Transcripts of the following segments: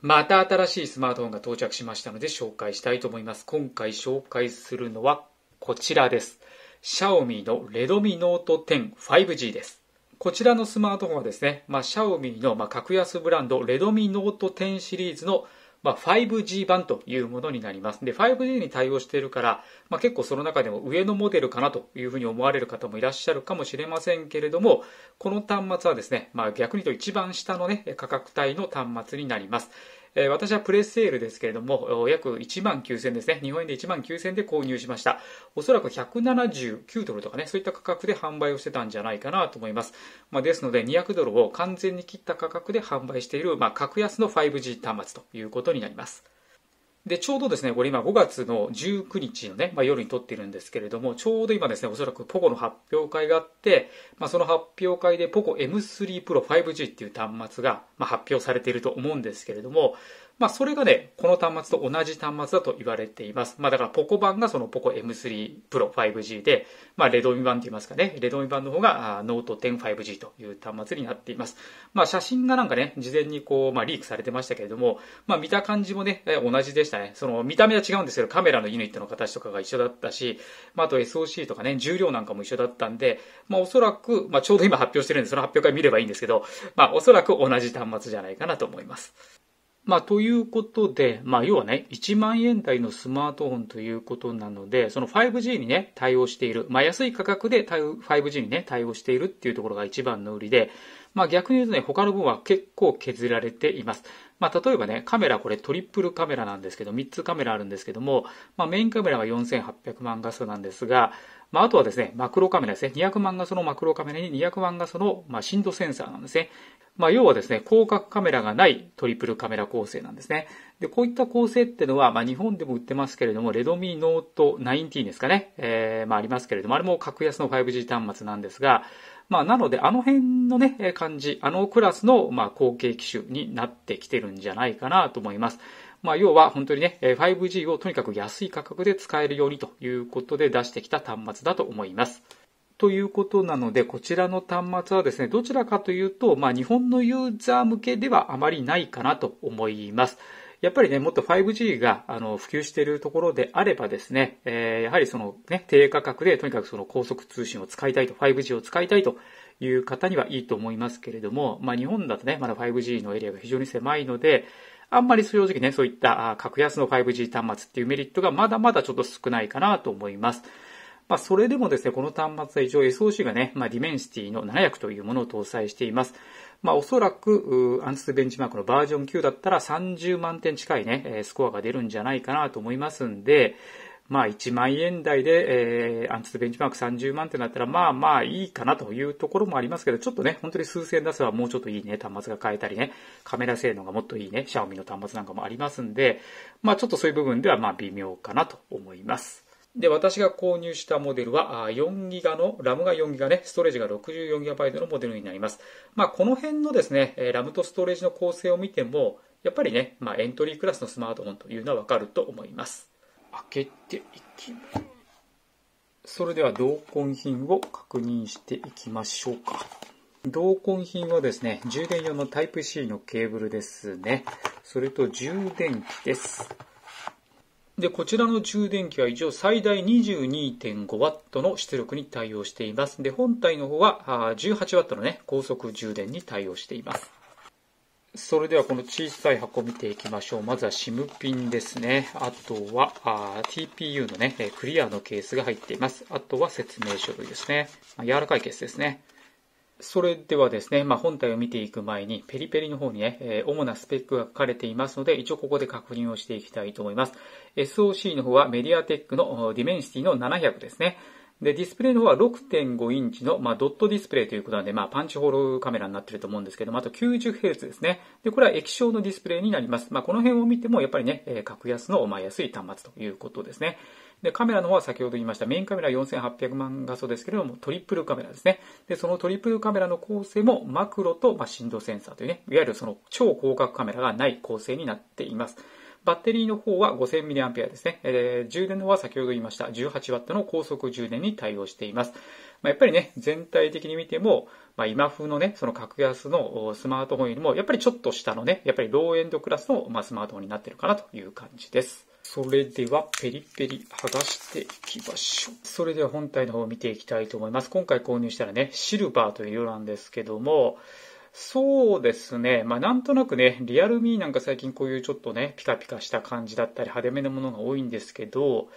また新しいスマートフォンが到着しましたので紹介したいと思います。今回紹介するのはこちらです。Xiaomi の Redmi n 10 5G です。こちらのスマートフォンはですね、まあ、Xiaomi の、まあ、格安ブランドレドミノート10シリーズのまあ、5G 版というものになります。で、5G に対応しているから、まあ、結構その中でも上のモデルかなというふうに思われる方もいらっしゃるかもしれませんけれども、この端末はですね、まあ、逆にと一番下のね、価格帯の端末になります。え私はプレセールですけれども、約1万9000ですね。日本円で1万9000で購入しました。おそらく179ドルとかね、そういった価格で販売をしてたんじゃないかなと思います。まあ、ですので、200ドルを完全に切った価格で販売している、まあ、格安の 5G 端末ということになります。で、ちょうどですね、これ今5月の19日のね、まあ、夜に撮ってるんですけれども、ちょうど今ですね、おそらくポコの発表会があって、まあ、その発表会でポコ M3 Pro 5G っていう端末が、まあ、発表されていると思うんですけれども、まあ、それがね、この端末と同じ端末だと言われています。まあ、だから、ポコ版がそのポコ M3 Pro 5G で、まあ、レドミ版と言いますかね、レドミ版の方がノート10 5G という端末になっています。まあ、写真がなんかね、事前にこう、まあ、リークされてましたけれども、まあ、見た感じもね、同じでしたね。その、見た目は違うんですけど、カメラのユニットの形とかが一緒だったし、まあ、あと SOC とかね、重量なんかも一緒だったんで、まあ、おそらく、まあ、ちょうど今発表してるんで、その発表会見ればいいんですけど、まあ、おそらく同じ端末じゃないかなと思います。まあ、ということで、まあ、要はね、1万円台のスマートフォンということなので、その 5G にね、対応している、まあ、安い価格で 5G にね、対応しているっていうところが一番の売りで、まあ、逆に言うとね、他の部分は結構削られています。まあ、例えばね、カメラ、これトリプルカメラなんですけど、3つカメラあるんですけども、まあ、メインカメラが4800万画素なんですが、まあ、あとはですね、マクロカメラですね。200万画素のマクロカメラに200万画素の、まあ、振動センサーなんですね。まあ、要はですね、広角カメラがないトリプルカメラ構成なんですね。で、こういった構成ってのは、まあ、日本でも売ってますけれども、レドミノート19ですかね。えー、まあ、ありますけれども、あれも格安の 5G 端末なんですが、まあ、なので、あの辺のね、感じ、あのクラスの、まあ、後継機種になってきてるんじゃないかなと思います。まあ、要は本当にね、5G をとにかく安い価格で使えるようにということで出してきた端末だと思います。ということなので、こちらの端末はですね、どちらかというと、まあ、日本のユーザー向けではあまりないかなと思います。やっぱりね、もっと 5G があの普及しているところであればですね、えー、やはりそのね、低価格でとにかくその高速通信を使いたいと、5G を使いたいという方にはいいと思いますけれども、まあ日本だとね、まだ 5G のエリアが非常に狭いので、あんまり正直ね、そういった格安の 5G 端末っていうメリットがまだまだちょっと少ないかなと思います。まあ、それでもですね、この端末は一応 SOC がね、まあ、ディメンシティの700というものを搭載しています。まあ、おそらく、アンツベンチマークのバージョン9だったら30万点近いね、スコアが出るんじゃないかなと思いますんで、まあ、1万円台で、えー、アンツベンチマーク30万点だったら、まあまあいいかなというところもありますけど、ちょっとね、本当に数千出せばもうちょっといいね、端末が変えたりね、カメラ性能がもっといいね、シャオミの端末なんかもありますんで、まあちょっとそういう部分では、まあ微妙かなと思います。で、私が購入したモデルは4ギガの、ラムが4ギガね、ストレージが 64GB のモデルになります。まあ、この辺のですね、ラムとストレージの構成を見ても、やっぱりね、まあ、エントリークラスのスマートフォンというのはわかると思います。開けていきます。それでは同梱品を確認していきましょうか。同梱品はですね、充電用の Type-C のケーブルですね。それと充電器です。で、こちらの充電器は一応最大 22.5W の出力に対応しています。で、本体の方は 18W のね、高速充電に対応しています。それではこの小さい箱見ていきましょう。まずは SIM ピンですね。あとはあ TPU のね、クリアのケースが入っています。あとは説明書類ですね。柔らかいケースですね。それではですね、まあ、本体を見ていく前に、ペリペリの方にね、え主なスペックが書かれていますので、一応ここで確認をしていきたいと思います。SOC の方はメディアテックのディメンシティの700ですね。で、ディスプレイの方は6.5インチの、まあ、ドットディスプレイということなんで、まあ、パンチホールカメラになってると思うんですけども、あと 90Hz ですね。で、これは液晶のディスプレイになります。まあ、この辺を見ても、やっぱりね、え格安の、まあ、安い端末ということですね。で、カメラの方は先ほど言いました、メインカメラ4800万画素ですけれども、トリプルカメラですね。で、そのトリプルカメラの構成も、マクロと、まあ、振動センサーというね、いわゆるその超広角カメラがない構成になっています。バッテリーの方は 5000mAh ですね。えー、充電の方は先ほど言いました 18W の高速充電に対応しています。まあ、やっぱりね、全体的に見ても、まあ、今風のね、その格安のスマートフォンよりも、やっぱりちょっと下のね、やっぱりローエンドクラスの、まスマートフォンになってるかなという感じです。それではペリペリ剥がしていきましょう。それでは本体の方を見ていきたいと思います。今回購入したらね、シルバーという色なんですけども、そうですね。まあ、なんとなくね、リアルミーなんか最近こういうちょっとね、ピカピカした感じだったり派手めのものが多いんですけど、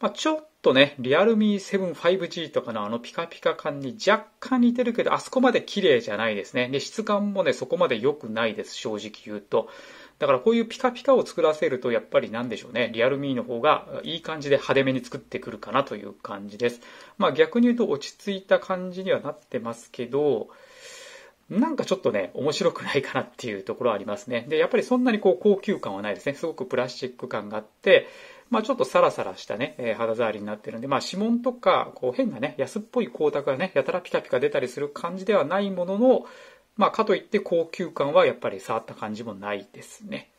まあ、ちょっとね、リアルミー 75G とかのあのピカピカ感に若干似てるけど、あそこまで綺麗じゃないですね。で、質感もね、そこまで良くないです、正直言うと。だからこういうピカピカを作らせると、やっぱりなんでしょうね、リアルミーの方がいい感じで派手めに作ってくるかなという感じです。まあ逆に言うと落ち着いた感じにはなってますけど、なんかちょっとね、面白くないかなっていうところはありますね。で、やっぱりそんなにこう高級感はないですね。すごくプラスチック感があって、まあちょっとサラサラしたね、え肌触りになってるんで、まあ指紋とか、こう変なね、安っぽい光沢がね、やたらピカピカ出たりする感じではないものの、まあかといって高級感はやっぱり触った感じもないですね。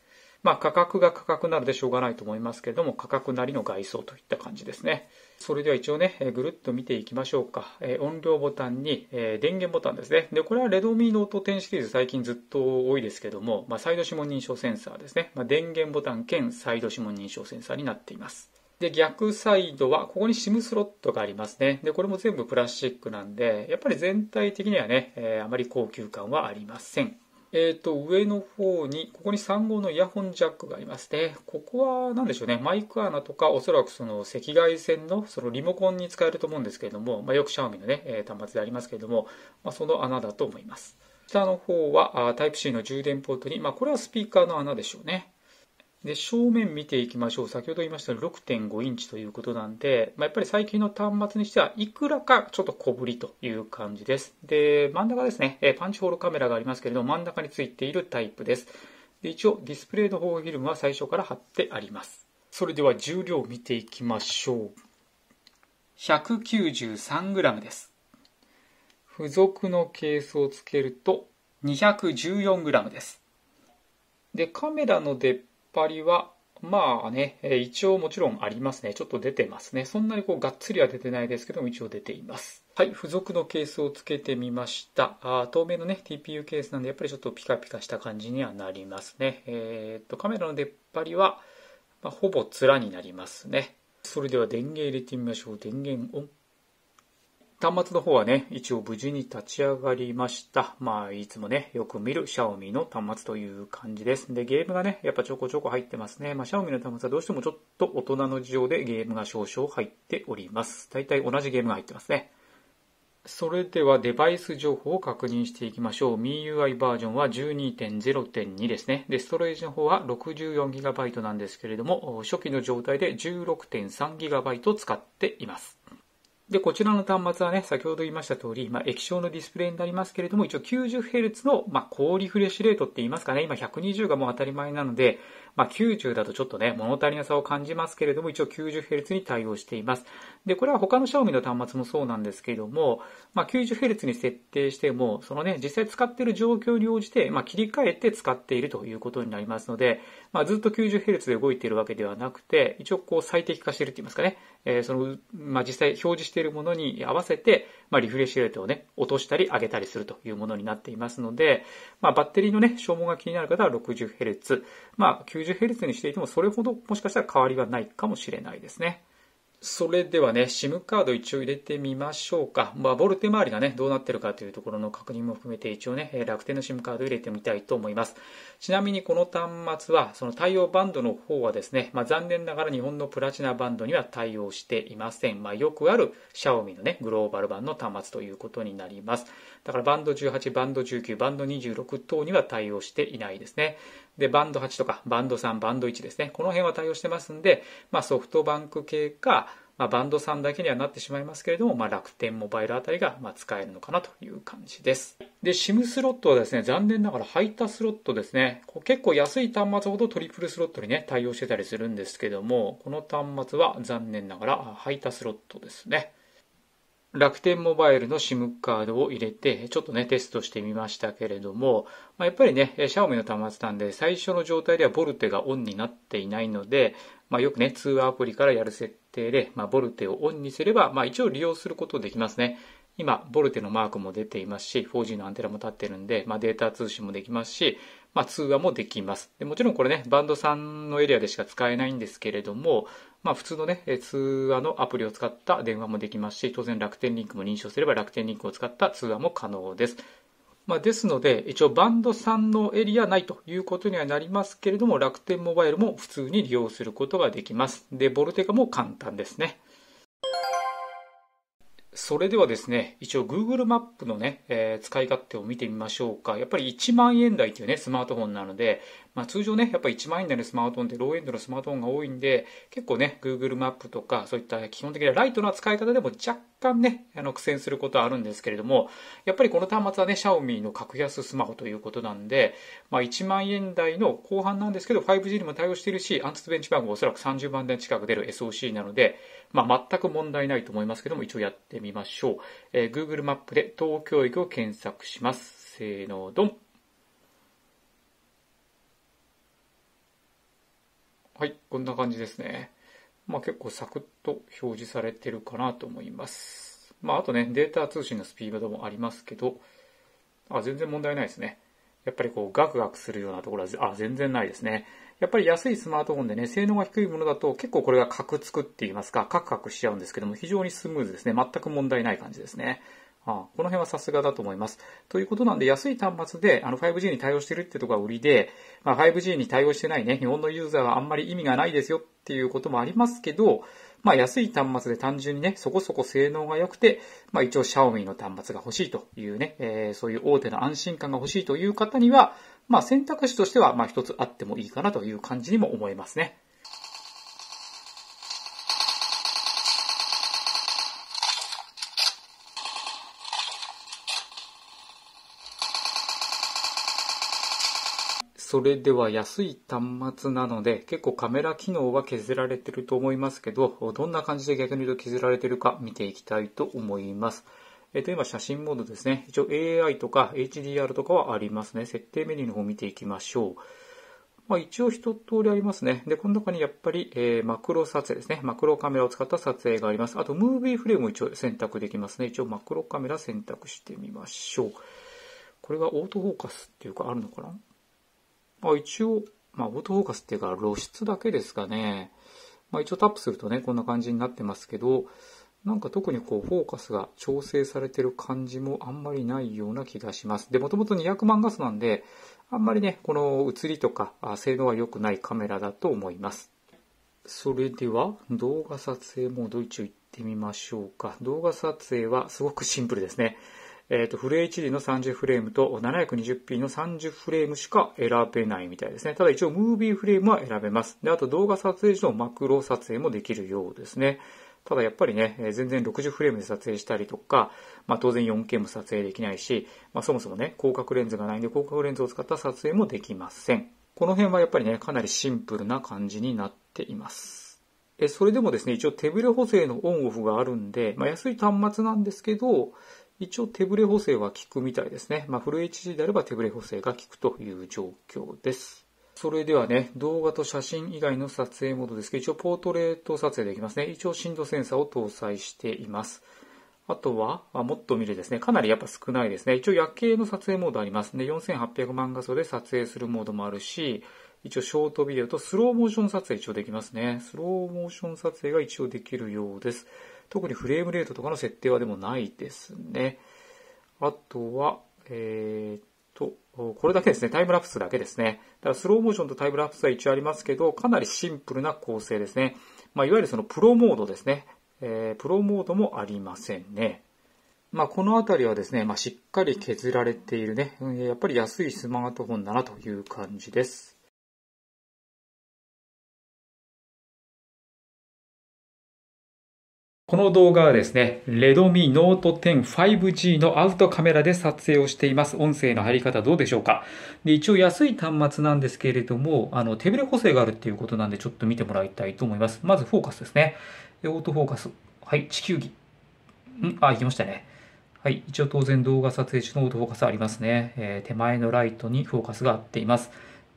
まあ、価格が価格なのでしょうがないと思いますけれども、価格なりの外装といった感じですね。それでは一応ね、ぐるっと見ていきましょうか。え音量ボタンに、え電源ボタンですね。で、これはレドミーノート10シリーズ最近ずっと多いですけども、まあ、サイド指紋認証センサーですね。まあ、電源ボタン兼サイド指紋認証センサーになっています。で、逆サイドは、ここに SIM スロットがありますね。で、これも全部プラスチックなんで、やっぱり全体的にはね、えあまり高級感はありません。えっ、ー、と、上の方に、ここに3号のイヤホンジャックがありましね。ここは、なんでしょうね、マイク穴とか、おそらくその赤外線のそのリモコンに使えると思うんですけれども、まあ、よくシャオミのね、えー、端末でありますけれども、まあ、その穴だと思います。下の方は、タイプ C の充電ポートに、まあ、これはスピーカーの穴でしょうね。で正面見ていきましょう先ほど言いましたように6.5インチということなんで、まあ、やっぱり最近の端末にしてはいくらかちょっと小ぶりという感じですで真ん中ですねパンチホールカメラがありますけれども真ん中についているタイプですで一応ディスプレイの方フィルムは最初から貼ってありますそれでは重量を見ていきましょう 193g です付属のケースをつけると 214g ですでカメラの出っ張りは、まあね、一応もちろんありますね。ちょっと出てますね。そんなにこうがっつりは出てないですけども、一応出ています。はい、付属のケースをつけてみました。あ透明のね、TPU ケースなんで、やっぱりちょっとピカピカした感じにはなりますね。えっ、と、カメラの出っ張りは、まあ、ほぼ面になりますね。それでは電源入れてみましょう。電源オン。端末の方はね、一応無事に立ち上がりました。まあ、いつもね、よく見るシャオミ m の端末という感じです。で、ゲームがね、やっぱちょこちょこ入ってますね。まあ、Xiaomi の端末はどうしてもちょっと大人の事情でゲームが少々入っております。大体同じゲームが入ってますね。それではデバイス情報を確認していきましょう。MIUI バージョンは12.0.2ですね。で、ストレージの方は 64GB なんですけれども、初期の状態で 16.3GB 使っています。で、こちらの端末はね、先ほど言いました通り、まあ、液晶のディスプレイになりますけれども、一応 90Hz の、まあ、高リフレッシュレートって言いますかね、今120がもう当たり前なので、まあ、90だとちょっとね、物足りなさを感じますけれども、一応 90Hz に対応しています。で、これは他の Xiaomi の端末もそうなんですけれども、まあ、90Hz に設定しても、そのね、実際使っている状況に応じて、まあ、切り替えて使っているということになりますので、まあ、ずっと 90Hz で動いているわけではなくて、一応こう最適化していると言いますかね、えー、その、まあ、実際表示しているものに合わせて、まあ、リフレッシュレートをね、落としたり上げたりするというものになっていますので、まあ、バッテリーのね、消耗が気になる方は 60Hz、まあ、90Hz にしていてもそれほどもしかしたら変わりはないかもしれないですね。それではね、SIM カード一応入れてみましょうか。まあ、ボルテ周りがね、どうなってるかというところの確認も含めて一応ね、楽天の SIM カード入れてみたいと思います。ちなみにこの端末は、その対応バンドの方はですね、まあ、残念ながら日本のプラチナバンドには対応していません。まあ、よくある Xiaomi のね、グローバル版の端末ということになります。だからバンド18、バンド19、バンド26等には対応していないですね。で、バンド8とか、バンド3、バンド1ですね。この辺は対応してますんで、まあ、ソフトバンク系か、まあ、バンド3だけにはなってしまいますけれども、まあ、楽天モバイルあたりがま使えるのかなという感じです。で、SIM スロットはですね、残念ながらイタスロットですね、こう結構安い端末ほどトリプルスロットにね、対応してたりするんですけども、この端末は残念ながらイタスロットですね。楽天モバイルの SIM カードを入れて、ちょっとね、テストしてみましたけれども、まあ、やっぱりね、Xiaomi の端末なんで、最初の状態ではボルテがオンになっていないので、まあ、よくね、通話アプリからやる設定で、まあ、ボルテをオンにすれば、まあ、一応利用することできますね。今、ボルテのマークも出ていますし、4G のアンテナも立ってるんで、まあ、データ通信もできますし、まあ、通話もできますで。もちろんこれね、バンド3のエリアでしか使えないんですけれども、まあ、普通のね、通話のアプリを使った電話もできますし、当然楽天リンクも認証すれば楽天リンクを使った通話も可能です。まあ、ですので、一応バンドさんのエリア内ということにはなりますけれども、楽天モバイルも普通に利用することができます。で、ボルテカも簡単ですね。それではですね、一応 Google マップのね、えー、使い勝手を見てみましょうか。やっぱり1万円台というね、スマートフォンなので、まあ、通常ね、やっぱり1万円台のスマートフォンってローエンドのスマートフォンが多いんで、結構ね、Google マップとか、そういった基本的なライトな使い方でも若干ね、あの苦戦することはあるんですけれども、やっぱりこの端末はね、Xiaomi の格安スマホということなんで、まあ、1万円台の後半なんですけど、5G にも対応しているし、アンツツベンチマークおそらく30万台近く出る SOC なので、まあ、全く問題ないと思いますけども、一応やってみましょう。えー、Google マップで東京駅を検索します。せーの、ドン。はい、こんな感じですね。まあ、結構サクッと表示されてるかなと思います。まあ、あとね、データ通信のスピードもありますけど、あ、全然問題ないですね。やっぱりこう、ガクガクするようなところは、あ、全然ないですね。やっぱり安いスマートフォンでね、性能が低いものだと結構これがカクつくって言いますか、カクカクしちゃうんですけども、非常にスムーズですね。全く問題ない感じですね。あこの辺はさすがだと思います。ということなんで、安い端末であの 5G に対応してるってとこが売りで、まあ、5G に対応してないね、日本のユーザーはあんまり意味がないですよっていうこともありますけど、まあ、安い端末で単純にね、そこそこ性能が良くて、まあ、一応シャオミーの端末が欲しいというね、えー、そういう大手の安心感が欲しいという方には、まあ、選択肢としては、まあ、一つあってもいいかなという感じにも思いますね。それでは安い端末なので結構カメラ機能は削られてると思いますけど、どんな感じで逆に言うと削られてるか見ていきたいと思います。えっ、と、今写真モードですね。一応 AI とか HDR とかはありますね。設定メニューの方を見ていきましょう。まあ、一応一通りありますね。で、この中にやっぱり、えー、マクロ撮影ですね。マクロカメラを使った撮影があります。あと、ムービーフレームを一応選択できますね。一応マクロカメラ選択してみましょう。これがオートフォーカスっていうかあるのかなまあ一応、まあオートフォーカスっていうか露出だけですかね。まあ一応タップするとね、こんな感じになってますけど、なんか特にこうフォーカスが調整されてる感じもあんまりないような気がします。で、もともと200万画素なんで、あんまりね、この映りとか性能は良くないカメラだと思います。それでは動画撮影モード一応行ってみましょうか。動画撮影はすごくシンプルですね。えっ、ー、と、フレーチリの30フレームと 720p の30フレームしか選べないみたいですね。ただ一応、ムービーフレームは選べます。で、あと動画撮影時のマクロ撮影もできるようですね。ただやっぱりね、全然60フレームで撮影したりとか、まあ当然 4K も撮影できないし、まあそもそもね、広角レンズがないんで広角レンズを使った撮影もできません。この辺はやっぱりね、かなりシンプルな感じになっています。え、それでもですね、一応手ブレ補正のオンオフがあるんで、まあ、安い端末なんですけど、一応手ブレ補正は効くみたいですね。まあ、フル HD であれば手ブレ補正が効くという状況です。それではね、動画と写真以外の撮影モードですけど、一応ポートレート撮影できますね。一応振動センサーを搭載しています。あとは、あもっと見るですね。かなりやっぱ少ないですね。一応夜景の撮影モードありますね。4800万画素で撮影するモードもあるし、一応ショートビデオとスローモーション撮影一応できますね。スローモーション撮影が一応できるようです。特にフレームレートとかの設定はでもないですね。あとは、えー、っと、これだけですね。タイムラプスだけですね。だからスローモーションとタイムラプスは一応ありますけど、かなりシンプルな構成ですね。まあ、いわゆるそのプロモードですね。えー、プロモードもありませんね。まあ、このあたりはですね、まあ、しっかり削られているね、やっぱり安いスマートフォンだなという感じです。この動画はですね、レドミノート 10-5G のアウトカメラで撮影をしています。音声の入り方どうでしょうかで一応安い端末なんですけれども、あの手ぶれ補正があるっていうことなんでちょっと見てもらいたいと思います。まずフォーカスですね。オートフォーカス。はい、地球儀。んあ、行きましたね。はい、一応当然動画撮影中のオートフォーカスありますね。えー、手前のライトにフォーカスが合っています。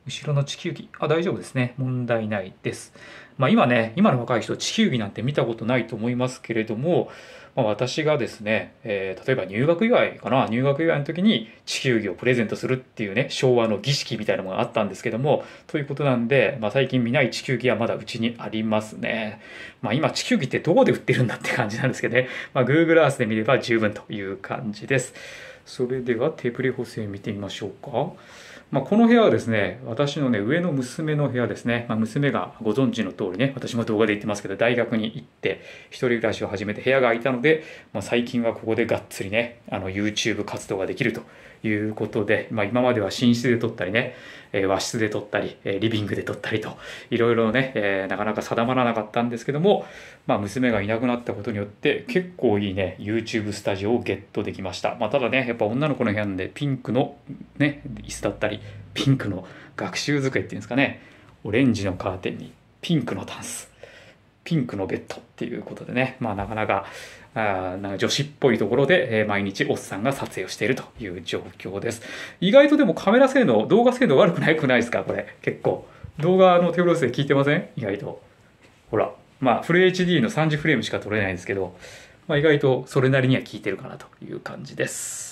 後ろの地球儀。あ、大丈夫ですね。問題ないです。まあ今ね、今の若い人、地球儀なんて見たことないと思いますけれども、まあ、私がですね、えー、例えば入学祝いかな、入学祝いの時に地球儀をプレゼントするっていうね、昭和の儀式みたいなものがあったんですけども、ということなんで、まあ最近見ない地球儀はまだうちにありますね。まあ今地球儀ってどこで売ってるんだって感じなんですけどね、まあ Google Earth で見れば十分という感じです。それでは手ブレ補正見てみましょうか。まあ、この部屋はですね、私のね、上の娘の部屋ですね。まあ、娘がご存知の通りね、私も動画で言ってますけど、大学に行って、一人暮らしを始めて部屋が空いたので、まあ、最近はここでがっつりね、あの、YouTube 活動ができるということで、まあ、今までは寝室で撮ったりね、え和室で撮ったり、えリビングで撮ったりと、いろいろね、えなかなか定まらなかったんですけども、まあ、娘がいなくなったことによって、結構いいね、YouTube スタジオをゲットできました。まあ、ただね、やっぱ女の子の部屋なんで、ピンクのね、椅子だったり、ピンクの学習机っていうんですかね、オレンジのカーテンに、ピンクのタンス。ピンクのベッドっていうことでね、まあなかなか、あなんか女子っぽいところで、えー、毎日おっさんが撮影をしているという状況です。意外とでもカメラ性能、動画性能悪くないくないですかこれ、結構。動画の手ブロスで聞いてません意外と。ほら、まあフル HD の30フレームしか撮れないんですけど、まあ、意外とそれなりには効いてるかなという感じです。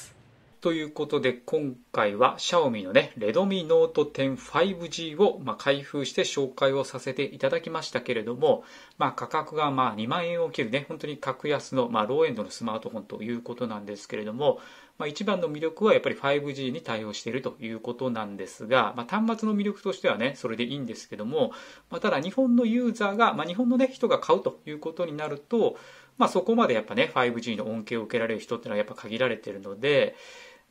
ということで今回はシャオミのね、レドミノート10 5G をま開封して紹介をさせていただきましたけれども、まあ、価格がま2万円を切るね、本当に格安のまローエンドのスマートフォンということなんですけれども、まあ、一番の魅力はやっぱり 5G に対応しているということなんですが、まあ、端末の魅力としてはね、それでいいんですけども、まあ、ただ日本のユーザーが、まあ、日本の、ね、人が買うということになると、まあ、そこまでやっぱね、5G の恩恵を受けられる人っていうのはやっぱ限られているので、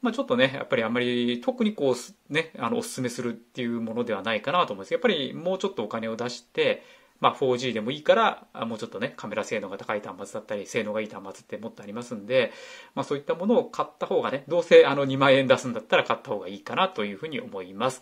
まあ、ちょっとね、やっぱりあんまり特にこう、ね、あの、お勧めするっていうものではないかなと思うんですけど、やっぱりもうちょっとお金を出して、まあ、4G でもいいから、もうちょっとね、カメラ性能が高い端末だったり、性能がいい端末ってもっとありますんで、まあ、そういったものを買った方がね、どうせあの2万円出すんだったら買った方がいいかなというふうに思います。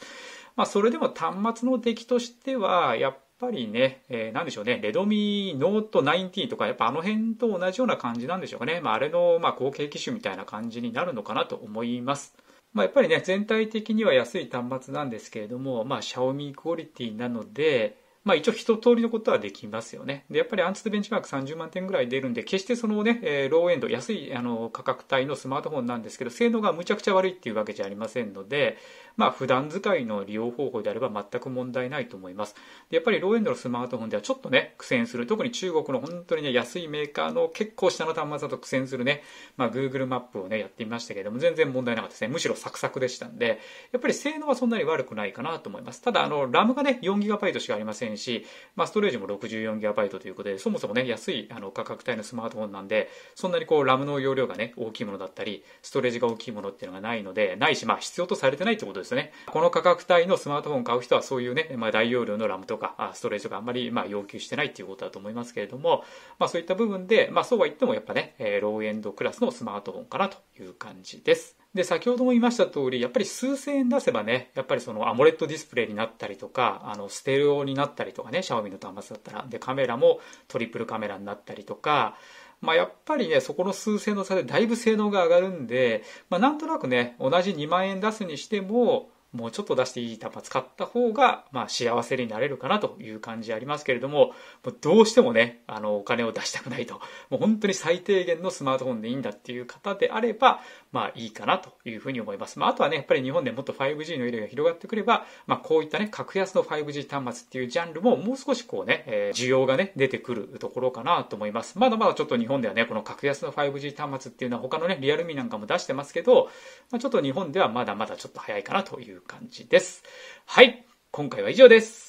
まあ、それでも端末の出来としては、やっぱりね、えー、なんでしょうね、レドミノート9とか、やっぱあの辺と同じような感じなんでしょうかね。まあ、あれの、まあ、後継機種みたいな感じになるのかなと思います。まあ、やっぱりね、全体的には安い端末なんですけれども、まあ、Xiaomi クオリティなので、まあ、一応一通りのことはできますよね。で、やっぱりアンツでベンチマーク30万点ぐらい出るんで、決してそのね、えローエンド、安いあの価格帯のスマートフォンなんですけど、性能がむちゃくちゃ悪いっていうわけじゃありませんので、まあ、普段使いの利用方法であれば全く問題ないと思います。やっぱりローエンドのスマートフォンではちょっとね、苦戦する。特に中国の本当にね、安いメーカーの結構下の端末だと苦戦するね、まあ、Google マップをね、やってみましたけれども、全然問題なかったですね。むしろサクサクでしたんで、やっぱり性能はそんなに悪くないかなと思います。ただ、あの、RAM がね、4GB しかありませんし、まあ、ストレージも 64GB ということで、そもそもね、安いあの価格帯のスマートフォンなんで、そんなにこう、RAM の容量がね、大きいものだったり、ストレージが大きいものっていうのがないので、ないし、まあ、必要とされてないってことですですね。この価格帯のスマートフォンを買う人はそういうね、まあ、大容量のラムとか、ストレージとかあんまりまあ要求してないっていうことだと思いますけれども、まあそういった部分で、まあそうは言ってもやっぱね、ローエンドクラスのスマートフォンかなという感じです。で、先ほども言いました通り、やっぱり数千円出せばね、やっぱりそのアモレットディスプレイになったりとか、あの、ステレオになったりとかね、シャオミの端末だったら、で、カメラもトリプルカメラになったりとか、まあ、やっぱりね、そこの数千の差でだいぶ性能が上がるんで、まあ、なんとなくね、同じ2万円出すにしても、もうちょっと出していい球使った方が、まあ、幸せになれるかなという感じありますけれども、もうどうしてもね、あの、お金を出したくないと、もう本当に最低限のスマートフォンでいいんだっていう方であれば、まあ、いいかなというふうに思います。まあ、あとはね、やっぱり日本でもっと 5G の医療が広がってくれば、まあ、こういったね、格安の 5G 端末っていうジャンルももう少しこうね、えー、需要がね、出てくるところかなと思います。まだまだちょっと日本ではね、この格安の 5G 端末っていうのは他のね、リアルミなんかも出してますけど、まあ、ちょっと日本ではまだまだちょっと早いかなといういう感じです。はい。今回は以上です。